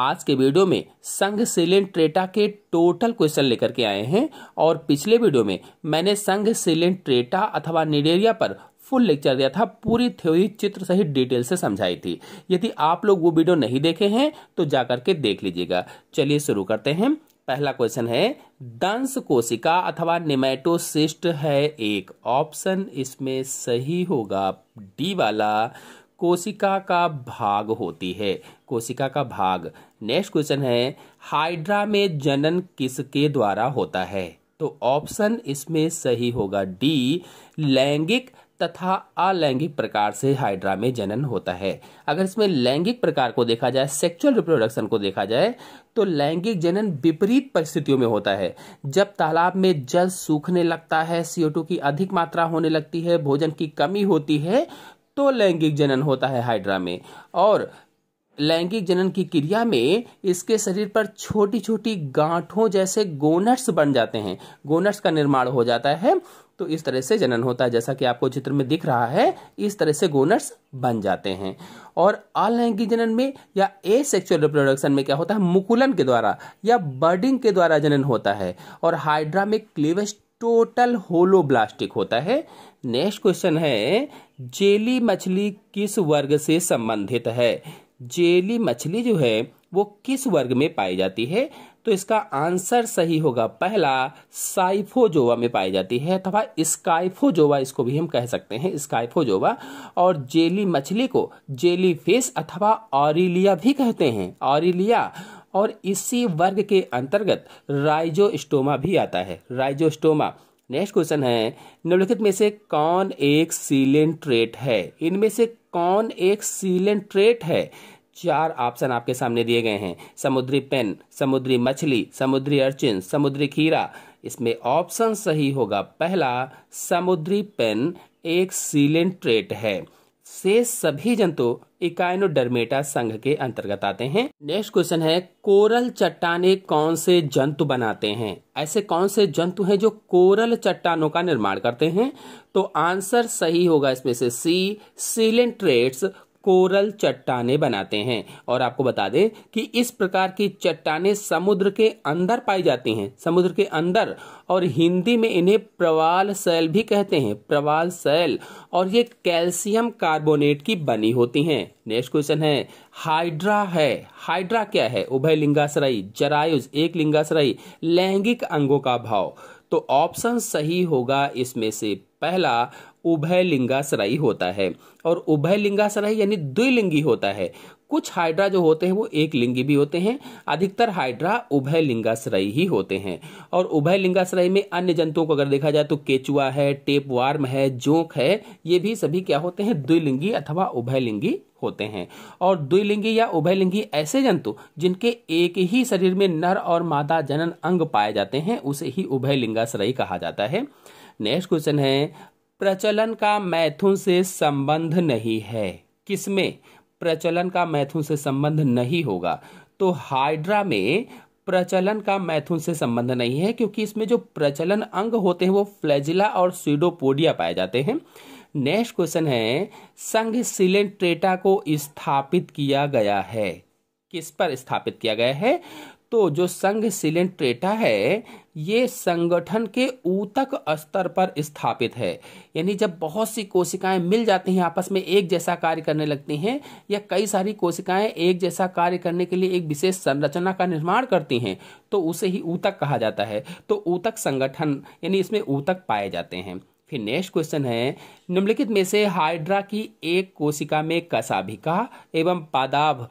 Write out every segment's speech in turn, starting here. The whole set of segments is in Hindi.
आज के वीडियो में संघ सिलेंट ट्रेटा के टोटल क्वेश्चन लेकर के आए हैं और पिछले वीडियो में मैंने संघ सिलेंट ट्रेटा अथवा निडेरिया पर फुल लेक्चर दिया था पूरी थ्योरी चित्र सहित डिटेल से समझाई थी यदि आप लोग वो वीडियो नहीं देखे हैं तो जा करके देख लीजिएगा चलिए शुरू करते हैं पहला क्वेश्चन है दंश कोशिका अथवा निमेटोसिस्ट है एक ऑप्शन इसमें सही होगा डी वाला कोशिका का भाग होती है कोशिका का भाग नेक्स्ट क्वेश्चन है हाइड्रा में जनन किसके द्वारा होता है तो ऑप्शन इसमें सही होगा डी लैंगिक तथा अलैंगिक प्रकार से हाइड्रा में जनन होता है अगर इसमें लैंगिक प्रकार को देखा जाए सेक्सुअल रिप्रोडक्शन को देखा जाए तो लैंगिक जनन विपरीत परिस्थितियों में होता है जब तालाब में जल सूखने लगता है सीओ की अधिक मात्रा होने लगती है भोजन की कमी होती है तो लैंगिक जनन होता है हाइड्रा में और लैंगिक जनन की क्रिया में इसके शरीर पर छोटी छोटी गांठों जैसे गोनट्स बन जाते हैं गोनट्स का निर्माण हो जाता है तो इस तरह से जनन होता है जैसा कि आपको चित्र में दिख रहा है इस तरह से गोनट्स बन जाते हैं और अलैंगिक जनन में या ए सेक्सुअल रिप्रोडक्शन में क्या होता है मुकुलन के द्वारा या बर्डिंग के द्वारा जनन होता है और हाइड्रा में क्लेवेज टोटल होलोब्लास्टिक होता है नेक्स्ट क्वेश्चन है जेली मछली किस वर्ग से संबंधित है जेली मछली जो है वो किस वर्ग में पाई जाती है तो इसका आंसर सही होगा पहला साइफोजोवा में पाई जाती है अथवा स्काइफोजोवा इसको भी हम कह सकते हैं स्काइफोजोवा और जेली मछली को जेली फिश अथवा ऑरिलिया भी कहते हैं ऑरिलिया और इसी वर्ग के अंतर्गत राइजोस्टोमा भी आता है राइजोस्टोमा नेक्स्ट क्वेश्चन है निम्नलिखित में से कौन एक सीलेंट ट्रेट है इनमें से कौन एक सीलेंट ट्रेट है चार ऑप्शन आपके सामने दिए गए हैं समुद्री पेन समुद्री मछली समुद्री अर्चिन समुद्री खीरा इसमें ऑप्शन सही होगा पहला समुद्री पेन एक सीलेंट ट्रेट है से सभी जंतु इकाइनोडर्मेटा संघ के अंतर्गत आते हैं नेक्स्ट क्वेश्चन है कोरल चट्टाने कौन से जंतु बनाते हैं ऐसे कौन से जंतु हैं जो कोरल चट्टानों का निर्माण करते हैं तो आंसर सही होगा इसमें से सी सीलेंट्रेट्स कोरल चट्टाने बनाते हैं और आपको बता दें कि इस प्रकार की चट्टाने समुद्र के अंदर पाई जाती हैं समुद्र के अंदर और हिंदी में इन्हें प्रवाल सैल भी कहते हैं प्रवाल सैल और ये कैल्शियम कार्बोनेट की बनी होती हैं नेक्स्ट क्वेश्चन है हाइड्रा है हाइड्रा क्या है उभय लिंगाश्रयी जरायुज एक लिंगाश्रयी लैंगिक अंगों का भाव तो ऑप्शन सही होगा इसमें से पहला उभय होता है और उभय लिंगाश्रयी यानी द्विलिंगी होता है कुछ हाइड्रा जो होते हैं वो एक लिंगी भी होते हैं अधिकतर हाइड्रा उभय ही होते हैं और उभय लिंगाश्रय में अन्य जंतुओं को अगर देखा जाए तो केचुआ है टेप वार्म है जोंक है ये भी सभी क्या होते हैं द्विलिंगी अथवा उभय लिंगी होते हैं और द्विलिंगी या उभयलिंगी ऐसे जंतु जिनके एक ही शरीर में नर और मादा जनन अंग पाए जाते हैं उसे ही उभय लिंगाश्रय कहा जाता है नेक्स्ट क्वेश्चन है प्रचलन का मैथुन से संबंध नहीं है किसमें प्रचलन का मैथुन से संबंध नहीं होगा तो हाइड्रा में प्रचलन का मैथुन से संबंध नहीं है क्योंकि इसमें जो प्रचलन अंग होते हैं वो फ्लैजिला और सीडोपोडिया पाए जाते हैं नेक्स्ट क्वेश्चन है संघ सिलेंट्रेटा को स्थापित किया गया है किस पर स्थापित किया गया है तो जो संघ सिलेंट्रेटा है ये संगठन के ऊतक स्तर पर स्थापित है यानी जब बहुत सी कोशिकाएं मिल जाती हैं आपस में एक जैसा कार्य करने लगती हैं या कई सारी कोशिकाएं एक जैसा कार्य करने के लिए एक विशेष संरचना का निर्माण करती हैं तो उसे ही ऊतक कहा जाता है तो ऊतक संगठन यानी इसमें ऊतक पाए जाते हैं फिर नेक्स्ट क्वेश्चन है निम्नलिखित में से हाइड्रा की एक कोशिका में कसाभिका एवं पादाभ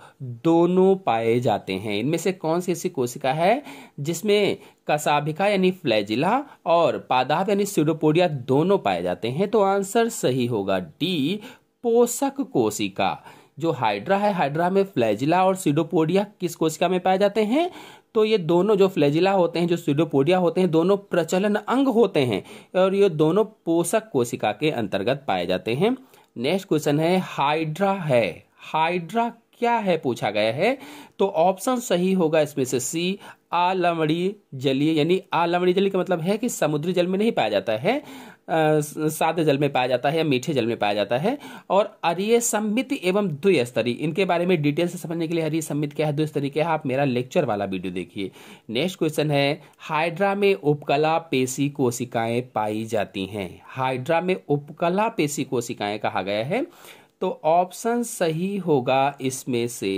दोनों पाए जाते हैं इनमें से कौन सी ऐसी कोशिका है जिसमें कसाभिका यानी फ्लैजिला और पादाभ यानी सीडोपोडिया दोनों पाए जाते हैं तो आंसर सही होगा डी पोषक कोशिका जो हाइड्रा है हाइड्रा में फ्लैजिला और सिडोपोडिया किस कोशिका में पाए जाते हैं तो ये दोनों जो फ्लैजिला होते हैं जो सीडोपोडिया होते हैं दोनों प्रचलन अंग होते हैं और ये दोनों पोषक कोशिका के अंतर्गत पाए जाते हैं नेक्स्ट क्वेश्चन है हाइड्रा है हाइड्रा क्या है पूछा गया है तो ऑप्शन सही होगा इसमें से सी आलमड़ी जलीय यानी आलमड़ी जलीय का मतलब है कि समुद्री जल में नहीं पाया जाता है सादे जल में पाया जाता है या मीठे जल में पाया जाता है और अरिय सम्मित एवं द्विस्तरीय इनके बारे में डिटेल से समझने के लिए अरिय सम्मित क्या है द्विस्तरीय क्या है आप मेरा लेक्चर वाला वीडियो देखिए नेक्स्ट क्वेश्चन है हाइड्रा में उपकला पेशी कोशिकाएं पाई जाती हैं हाइड्रा में उपकला पेशी कोशिकाएं कहा गया है तो ऑप्शन सही होगा इसमें से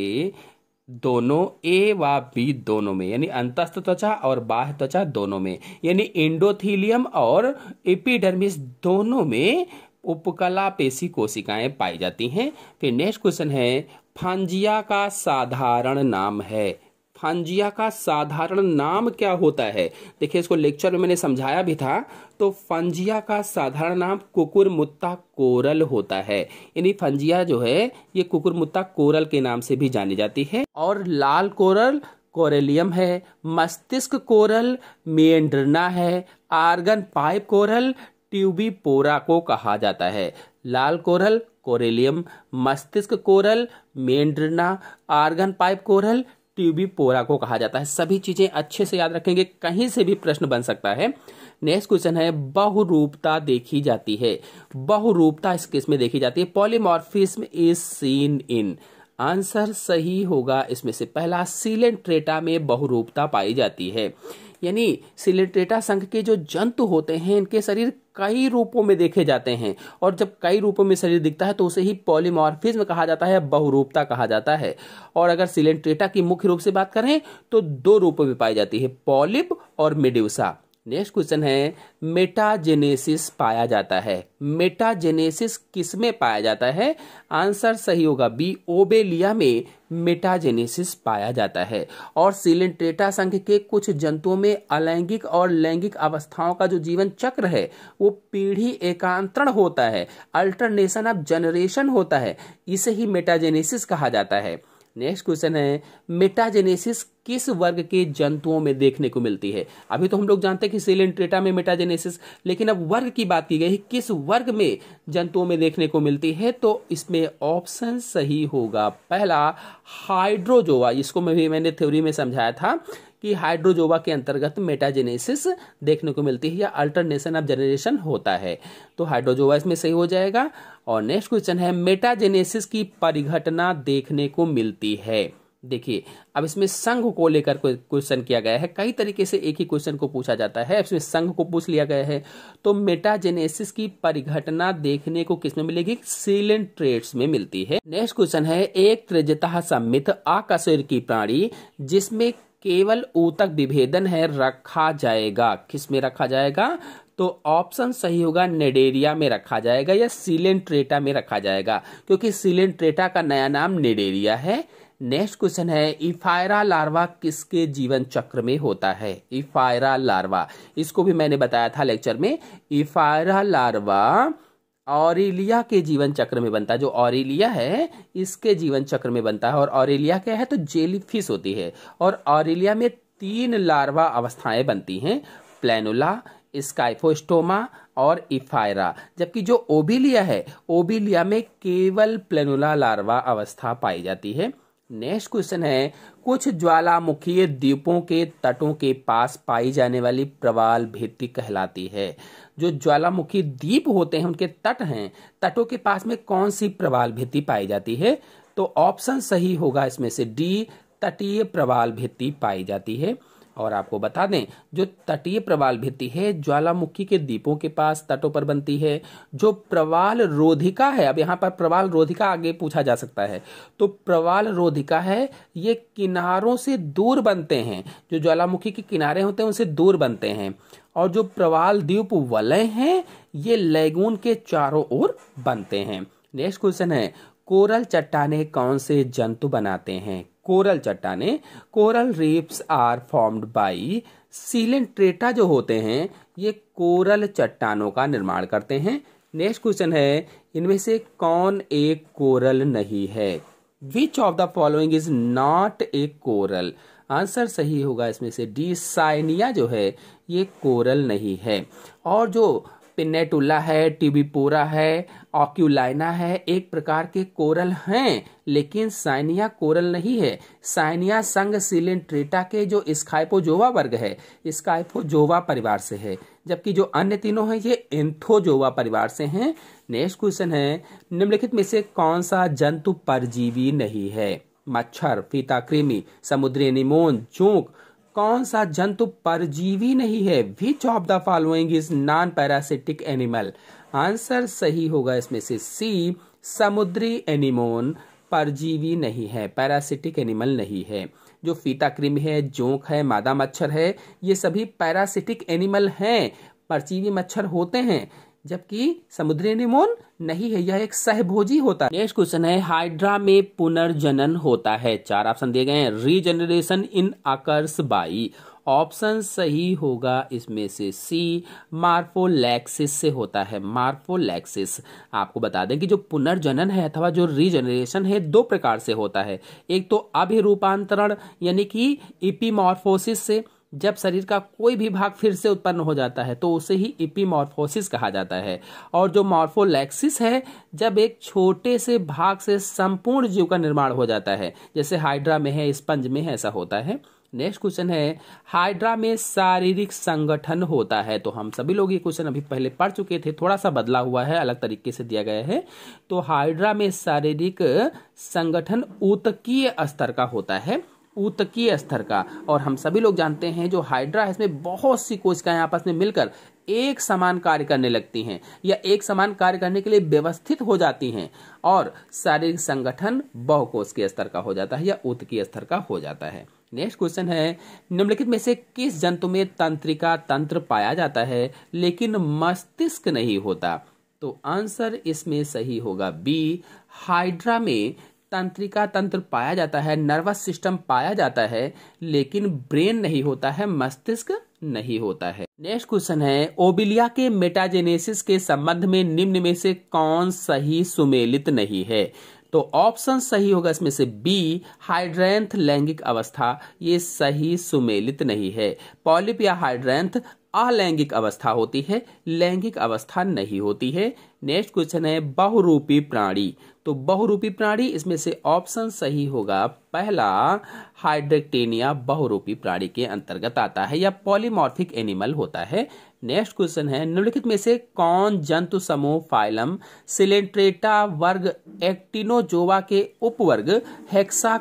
दोनों ए व बी दोनों में यानी अंतस्थ त्वचा और बाह्य त्वचा दोनों में यानी इंडोथीलियम और एपिडर्मिस दोनों में उपकला पेशी कोशिकाएं पाई जाती हैं फिर नेक्स्ट क्वेश्चन है फांजिया का साधारण नाम है फांजिया का साधारण नाम क्या होता है देखिए इसको लेक्चर में मैंने समझाया भी था तो फंजिया का साधारण नाम कुकुर मुत्ता कोरल होता है यानी फंजिया जो है ये कुकुर मुत्ता कोरल के नाम से भी जानी जाती है और लाल कोरल कोरेलियम है मस्तिष्क कोरल मेंड्रना है organ pipe coral tubipora को कहा जाता है लाल कोरल कोरेलियम मस्तिष्क coral meandrina organ pipe coral tubipora को कहा जाता है सभी चीज़ें अच्छे से याद रखेंगे कहीं से भी प्रश्न बन सकता है नेक्स्ट क्वेश्चन है बहुरूपता देखी जाती है बहुरूपता इस किस में देखी जाती है polymorphism is seen in answer सही होगा इसमें से पहला सीलेंट्रेटा में बहुरूपता पाई जाती है यानी सिलेटेटा संघ के जो जंतु होते हैं इनके शरीर कई रूपों में देखे जाते हैं और जब कई रूपों में शरीर दिखता है तो उसे ही पॉलीमॉर्फिज्म कहा जाता है बहुरूपता कहा जाता है और अगर सिलेंट्रेटा की मुख्य रूप से बात करें तो दो रूपों में पाई जाती है पॉलिप और मिड्यूसा नेक्स्ट क्वेश्चन है मेटाजेनेसिस पाया जाता है मेटाजेनेसिस किस में पाया जाता है आंसर सही होगा बी ओबेलिया में मेटाजेनेसिस पाया जाता है और सिलेंट्रेटा संघ के कुछ जंतुओं में अलैंगिक और लैंगिक अवस्थाओं का जो जीवन चक्र है वो पीढ़ी एकांतरण होता है अल्टरनेशन ऑफ जनरेशन होता है इसे ही मेटाजेनेसिस कहा जाता है नेक्स्ट क्वेश्चन है मेटाजेनेसिस किस वर्ग के जंतुओं में देखने को मिलती है अभी तो हम लोग जानते हैं कि सिलेंट्रेटा में मेटाजेनेसिस लेकिन अब वर्ग की बात की गई किस वर्ग में जंतुओं में देखने को मिलती है तो इसमें ऑप्शन सही होगा पहला हाइड्रोजोवा इसको मैं भी मैंने थ्योरी में समझाया था कि हाइड्रोजोवा के अंतर्गत मेटाजेनेसिस देखने को मिलती है या अल्टरनेशन ऑफ जनरेशन होता है तो हाइड्रोजोवा इसमें सही हो जाएगा और नेक्स्ट क्वेश्चन है मेटाजेनेसिस की परिघटना देखने को मिलती है देखिए अब इसमें संघ को लेकर क्वेश्चन किया गया है कई तरीके से एक ही क्वेश्चन को पूछा जाता है इसमें संघ को पूछ लिया गया है तो मेटाजेनेसिस की परिघटना देखने को किसमें मिलेगी सीलेंट ट्रेड्स में मिलती है नेक्स्ट क्वेश्चन है एक त्रिजता सम्मित आकशेर की प्राणी जिसमें केवल ऊतक विभेदन है रखा जाएगा किसमें रखा जाएगा तो ऑप्शन सही होगा नेडेरिया में रखा जाएगा या सीलेंट्रेटा में रखा जाएगा क्योंकि सीलेंट्रेटा का नया नाम नेडेरिया है नेक्स्ट क्वेश्चन है इफायरा लार्वा किसके जीवन चक्र में होता है इफायरा लार्वा इसको भी मैंने बताया था लेक्चर में इफायरा लार्वा ऑरेलिया के जीवन चक्र में बनता है जो ऑरेलिया है इसके जीवन चक्र में बनता है और ऑरेलिया क्या है तो जेलीफिश होती है और ऑरेलिया में तीन लार्वा अवस्थाएं बनती हैं प्लेनोला स्काइफोस्टोमा और इफायरा जबकि जो ओबिलिया है ओबिलिया में केवल प्लेनोला लार्वा अवस्था पाई जाती है नेक्स्ट क्वेश्चन है कुछ ज्वालामुखीय द्वीपों के तटों के पास पाई जाने वाली प्रवाल भेत्ति कहलाती है जो ज्वालामुखी द्वीप होते हैं उनके तट हैं तटों के पास में कौन सी प्रवाल भेत्ति पाई जाती है तो ऑप्शन सही होगा इसमें से डी तटीय प्रवाल भित्ती पाई जाती है और आपको बता दें जो तटीय प्रवाल भित्ति है ज्वालामुखी के द्वीपों के पास तटों पर बनती है जो प्रवाल रोधिका है अब यहाँ पर प्रवाल रोधिका आगे पूछा जा सकता है तो प्रवाल रोधिका है ये किनारों से दूर बनते हैं जो ज्वालामुखी के किनारे होते हैं उनसे दूर बनते हैं और जो प्रवाल द्वीप वलय हैं ये लैगून के चारों ओर बनते हैं नेक्स्ट क्वेश्चन है कोरल चट्टाने कौन से जंतु बनाते हैं कोरल चट्टाने coral reefs are formed by coelenterata जो होते हैं ये कोरल चट्टानों का निर्माण करते हैं नेक्स्ट क्वेश्चन है इनमें से कौन एक कोरल नहीं है which of the following is not a coral answer सही होगा इसमें से डी साइनिया जो है ये कोरल नहीं है और जो पिन्नेटुल्ला है टिबिपोरा है ऑक्यूलाइना है एक प्रकार के कोरल हैं लेकिन साइनिया कोरल नहीं है साइनिया संग सिलेंट्रेटा के जो स्काइपोजोवा वर्ग है स्काइपोजोवा परिवार से है जबकि जो अन्य तीनों हैं ये एंथोजोवा परिवार से हैं नेक्स्ट क्वेश्चन है निम्नलिखित में से कौन सा जंतु परजीवी नहीं है मच्छर फीता कृमि समुद्री निमोन चूंक कौन सा जंतु परजीवी नहीं है which of the following is non parasitic animal answer सही होगा इसमें से सी समुद्री एनिमोन परजीवी नहीं है पैरासिटिक एनिमल नहीं है जो फीता कृमि है जोंक है मादा मच्छर है ये सभी पैरासिटिक एनिमल हैं परजीवी मच्छर होते हैं जबकि समुद्री निमोन नहीं है यह एक सहभोजी होता है नेक्स्ट क्वेश्चन है हाइड्रा में पुनर्जनन होता है चार ऑप्शन दिए गए हैं रीजनरेशन इन आकर्ष बाई ऑप्शन सही होगा इसमें से सी मार्फोलैक्सिस से होता है मार्फोलैक्सिस आपको बता दें कि जो पुनर्जनन है अथवा जो रीजनरेशन है दो प्रकार से होता है एक तो अभिरूपांतरण यानी कि इपीमॉर्फोसिस से जब शरीर का कोई भी भाग फिर से उत्पन्न हो जाता है तो उसे ही इपीमॉर्फोसिस कहा जाता है और जो मॉर्फोलैक्सिस है जब एक छोटे से भाग से संपूर्ण जीव का निर्माण हो जाता है जैसे हाइड्रा में है स्पंज में है ऐसा होता है नेक्स्ट क्वेश्चन है हाइड्रा में शारीरिक संगठन होता है तो हम सभी लोग ये क्वेश्चन अभी पहले पढ़ चुके थे थोड़ा सा बदला हुआ है अलग तरीके से दिया गया है तो हाइड्रा में शारीरिक संगठन उतकीय स्तर का होता है ऊतकीय स्तर का और हम सभी लोग जानते हैं जो हाइड्रा है इसमें बहुत सी कोशिकाएं आपस में मिलकर एक समान कार्य करने लगती हैं या एक समान कार्य करने के लिए व्यवस्थित हो जाती हैं और शारीरिक संगठन बहुकोश के स्तर का हो जाता है या ऊतकीय स्तर का हो जाता है नेक्स्ट क्वेश्चन है निम्नलिखित में से किस जंतु में तंत्रिका तंत्र पाया जाता है लेकिन मस्तिष्क नहीं होता तो आंसर इसमें सही होगा बी हाइड्रा में तंत्रिका तंत्र पाया जाता है नर्वस सिस्टम पाया जाता है लेकिन ब्रेन नहीं होता है मस्तिष्क नहीं होता है नेक्स्ट क्वेश्चन है ओबिलिया के मेटाजेनेसिस के संबंध में निम्न में से कौन सही सुमेलित नहीं है तो ऑप्शन सही होगा इसमें से बी हाइड्रेंथ लैंगिक अवस्था ये सही सुमेलित नहीं है पॉलिप या हाइड्रेंथ अलैंगिक अवस्था होती है लैंगिक अवस्था नहीं होती है नेक्स्ट क्वेश्चन है बहुरूपी प्राणी तो बहुरूपी प्राणी इसमें से ऑप्शन सही होगा पहला हाइड्रेक्टेनिया बहुरूपी प्राणी के अंतर्गत आता है या पॉलीमॉर्फिक एनिमल होता है नेक्स्ट क्वेश्चन है निम्नलिखित में से कौन जंतु समूह फाइलम सिलेंट्रेटा वर्ग एक्टिनोजोवा के उपवर्ग हेक्सा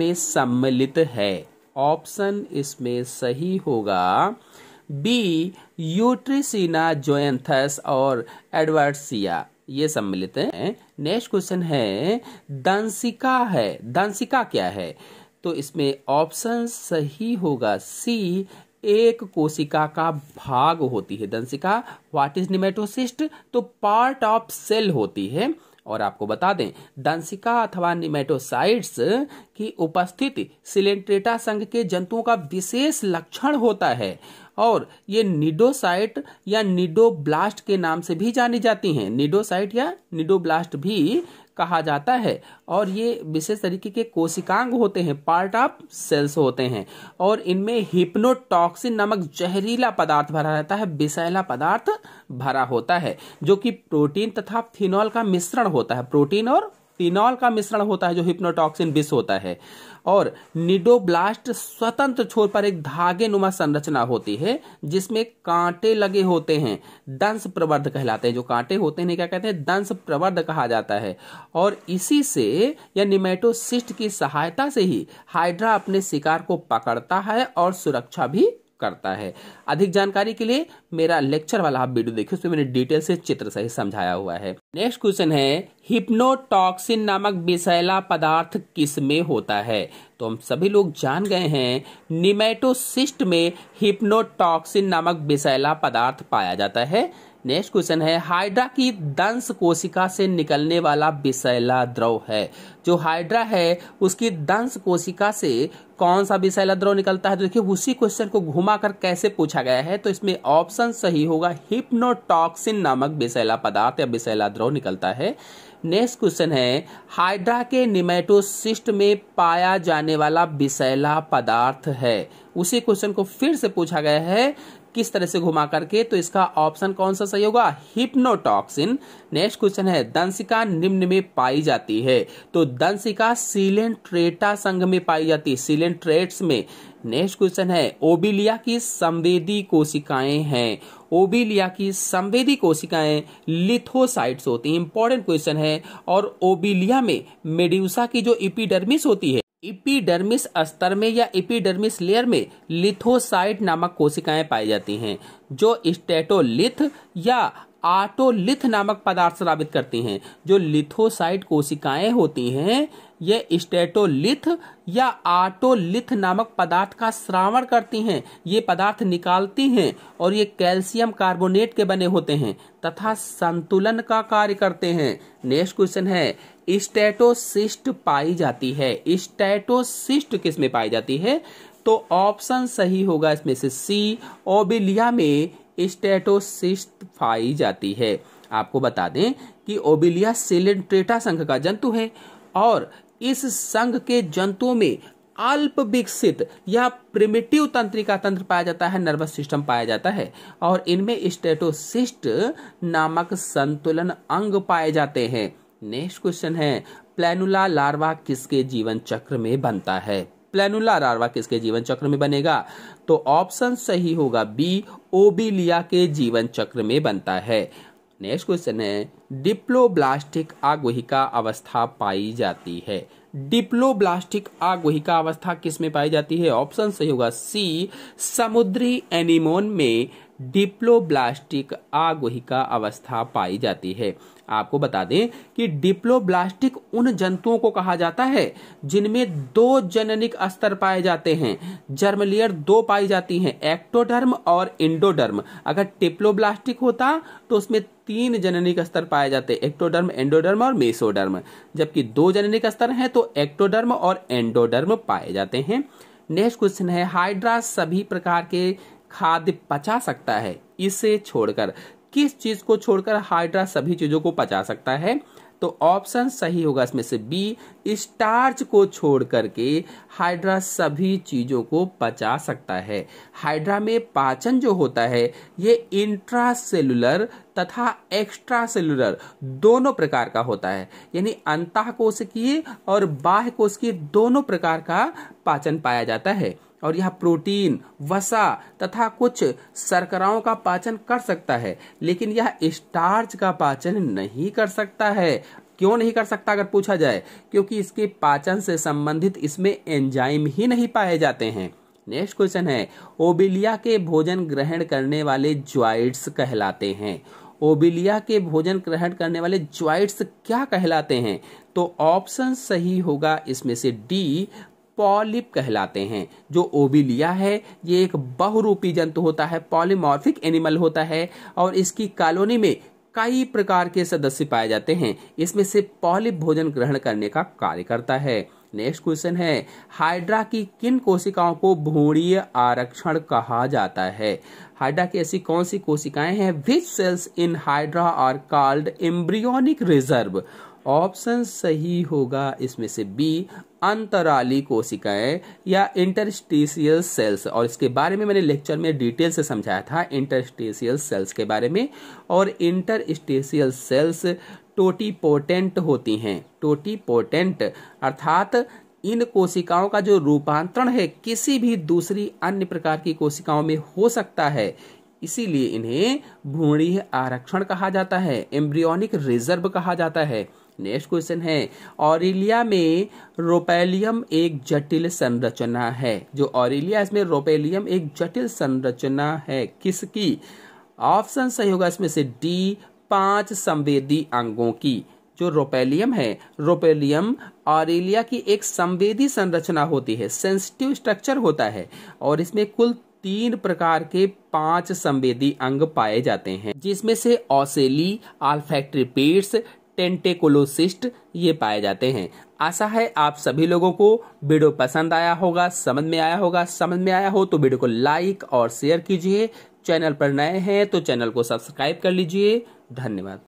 में सम्मिलित है ऑप्शन इसमें सही होगा बी यूट्रीसीना जोएंथस और एडवर्सिया ये सम्मिलित हैं नेक्स्ट क्वेश्चन है दंशिका है दंशिका क्या है तो इसमें ऑप्शन सही होगा सी एक कोशिका का भाग होती है दंशिका व्हाट इज निमेटोसिस्ट तो पार्ट ऑफ सेल होती है और आपको बता दें दंशिका अथवा निमेटोसाइट्स की उपस्थिति सिलेंट्रेटा संघ के जंतुओं का विशेष लक्षण होता है और ये निडोसाइट या निडोब्लास्ट के नाम से भी जानी जाती हैं निडोसाइट या निडोब्लास्ट भी कहा जाता है और ये विशेष तरीके के कोशिकांग होते हैं पार्ट ऑफ सेल्स होते हैं और इनमें हिप्नोटॉक्सिन नामक जहरीला पदार्थ भरा रहता है विषैला पदार्थ भरा होता है जो कि प्रोटीन तथा फिनॉल का मिश्रण होता है प्रोटीन और फिनॉल का मिश्रण होता है जो हिप्नोटॉक्सिन विष होता है और निडोब्लास्ट स्वतंत्र छोर पर एक धागे नुमा संरचना होती है जिसमें कांटे लगे होते हैं दंश प्रवर्ध कहलाते हैं जो कांटे होते हैं क्या कहते हैं दंश प्रवर्ध कहा जाता है और इसी से या निमेटोसिस्ट की सहायता से ही हाइड्रा अपने शिकार को पकड़ता है और सुरक्षा भी करता है अधिक जानकारी के लिए मेरा लेक्चर वाला आप वीडियो देखिए उसमें मैंने डिटेल से चित्र सहित समझाया हुआ है नेक्स्ट क्वेश्चन है हिप्नोटॉक्सिन नामक विषैला पदार्थ किस में होता है तो हम सभी लोग जान गए हैं निमेटोसिस्ट में हिप्नोटॉक्सिन नामक विषैला पदार्थ पाया जाता है नेक्स्ट क्वेश्चन है हाइड्रा की दंश कोशिका से निकलने वाला विषैला द्रव है जो हाइड्रा है उसकी दंश कोशिका से कौन सा विषैला द्रव निकलता है तो देखिए उसी क्वेश्चन को घुमाकर कैसे पूछा गया है तो इसमें ऑप्शन सही होगा हिप्नोटॉक्सिन नामक विषैला पदार्थ या विषैला द्रव निकलता है नेक्स्ट क्वेश्चन है हाइड्रा के निमेटोसिस्ट में पाया जाने वाला विषैला पदार्थ है उसी क्वेश्चन को फिर से पूछा गया है किस तरह से घुमा करके तो इसका ऑप्शन कौन सा सही होगा हिप्नोटॉक्सिन नेक्स्ट क्वेश्चन है दंशिका निम्न में पाई जाती है तो दंशिका सिलेंट्रेटा संघ में पाई जाती है सिलेंट्रेट्स में नेक्स्ट क्वेश्चन है ओबिलिया की संवेदी कोशिकाएं हैं ओबिलिया की संवेदी कोशिकाएं लिथोसाइट्स होती हैं इंपॉर्टेंट क्वेश्चन है और ओबिलिया में मेड्यूसा की जो इपिडर्मिस होती है इपीडर्मिस स्तर में या इपीडर्मिस लेयर में लिथोसाइट नामक कोशिकाएं पाई जाती हैं जो स्टेटोलिथ या आटोलिथ नामक पदार्थ स्रावित करती हैं जो लिथोसाइट कोशिकाएं होती हैं ये स्टेटोलिथ या आटोलिथ नामक पदार्थ का श्रावण करती हैं ये पदार्थ निकालती हैं और ये कैल्शियम कार्बोनेट के बने होते हैं तथा संतुलन का कार्य करते हैं नेक्स्ट क्वेश्चन है स्टेटोसिस्ट पाई जाती है स्टेटोसिस्ट किस में पाई जाती है तो ऑप्शन सही होगा इसमें से सी ओबिलिया में स्टेटोसिस्ट पाई जाती है आपको बता दें कि ओबिलिया सिलेंट्रेटा संघ का जंतु है और इस संघ के जंतुओं में अल्प विकसित या प्रिमिटिव तंत्रिका तंत्र पाया जाता है नर्वस सिस्टम पाया जाता है और इनमें स्टेटोसिस्ट नामक संतुलन अंग पाए जाते हैं नेक्स्ट क्वेश्चन है प्लेनुला लार्वा किसके जीवन चक्र में बनता है प्लेनुला लार्वा किसके जीवन चक्र में बनेगा तो ऑप्शन सही होगा बी ओबिलिया के जीवन चक्र में बनता है नेक्स्ट क्वेश्चन है डिप्लोब्लास्टिक आगवहिका अवस्था पाई जाती है डिप्लोब्लास्टिक आगुहिका अवस्था किस में पाई जाती है ऑप्शन सही होगा सी समुद्री एनिमोन में डिप्लोब्लास्टिक आगोहिका अवस्था पाई जाती है आपको बता दें कि डिप्लोब्लास्टिक उन जंतुओं को कहा जाता है जिनमें दो जननिक स्तर पाए जाते हैं जर्मलियर दो पाई जाती हैं एक्टोडर्म और इंडोडर्म अगर टिप्लोब्लास्टिक होता तो उसमें तीन जननिक स्तर पाए जाते हैं एक्टोडर्म एंडोडर्म और मेसोडर्म जबकि दो जननिक स्तर हैं तो एक्टोडर्म और एंडोडर्म पाए जाते हैं नेक्स्ट क्वेश्चन है हाइड्रा सभी प्रकार के खाद्य पचा सकता है इसे छोड़कर किस चीज को छोड़कर हाइड्रा सभी चीजों को पचा सकता है तो ऑप्शन सही होगा इसमें से बी स्टार्च को छोड़ करके हाइड्रा सभी चीजों को पचा सकता है हाइड्रा में पाचन जो होता है ये इंट्रासेलुलर तथा एक्स्ट्रा सेलुलर दोनों प्रकार का होता है यानी अंतः की और बाह्य की दोनों प्रकार का पाचन पाया जाता है और यह प्रोटीन वसा तथा कुछ सरकराओं का पाचन कर सकता है लेकिन यह स्टार्च का पाचन नहीं कर सकता है क्यों नहीं कर सकता अगर पूछा जाए क्योंकि इसके पाचन से संबंधित इसमें एंजाइम ही नहीं पाए जाते हैं नेक्स्ट क्वेश्चन है ओबिलिया के भोजन ग्रहण करने वाले ज्वाइट्स कहलाते हैं ओबिलिया के भोजन ग्रहण करने वाले ज्वाइट्स क्या कहलाते हैं तो ऑप्शन सही होगा इसमें से डी पॉलिप कहलाते हैं जो ओबिलिया है ये एक बहुरूपी जंतु होता है पॉलीमॉर्फिक एनिमल होता है और इसकी कॉलोनी में कई प्रकार के सदस्य पाए जाते हैं इसमें से पॉलिप भोजन ग्रहण करने का कार्य करता है नेक्स्ट क्वेश्चन है हाइड्रा की किन कोशिकाओं को भूणीय आरक्षण कहा जाता है हाइड्रा की ऐसी कौन सी कोशिकाएं हैं which cells in hydra are called embryonic reserve option सही होगा इसमें से बी अंतराली कोशिकाएं या इंटरस्टेशियल सेल्स और इसके बारे में मैंने लेक्चर में डिटेल से समझाया था इंटरस्टेशियल सेल्स के बारे में और इंटरस्टेशियल सेल्स टोटीपोटेंट होती हैं टोटीपोटेंट अर्थात इन कोशिकाओं का जो रूपांतरण है किसी भी दूसरी अन्य प्रकार की कोशिकाओं में हो सकता है इसीलिए इन्हें भूणीय आरक्षण कहा जाता है एम्ब्रियोनिक रिजर्व कहा जाता है नेक्स्ट क्वेश्चन है ऑरिलिया में रोपेलियम एक जटिल संरचना है जो ऑरिलिया इसमें रोपेलियम एक जटिल संरचना है किसकी ऑप्शन सही होगा इसमें से डी पांच संवेदी अंगों की जो रोपेलियम है रोपेलियम ऑरिलिया की एक संवेदी संरचना होती है सेंसिटिव स्ट्रक्चर होता है और इसमें कुल तीन प्रकार के पांच संवेदी अंग पाए जाते हैं जिसमें से ऑसेली आल्फैक्ट्री पीट्स टेंटेकोलोसिस्ट ये पाए जाते हैं आशा है आप सभी लोगों को वीडियो पसंद आया होगा समझ में आया होगा समझ में आया हो तो वीडियो को लाइक और शेयर कीजिए चैनल पर नए हैं तो चैनल को सब्सक्राइब कर लीजिए धन्यवाद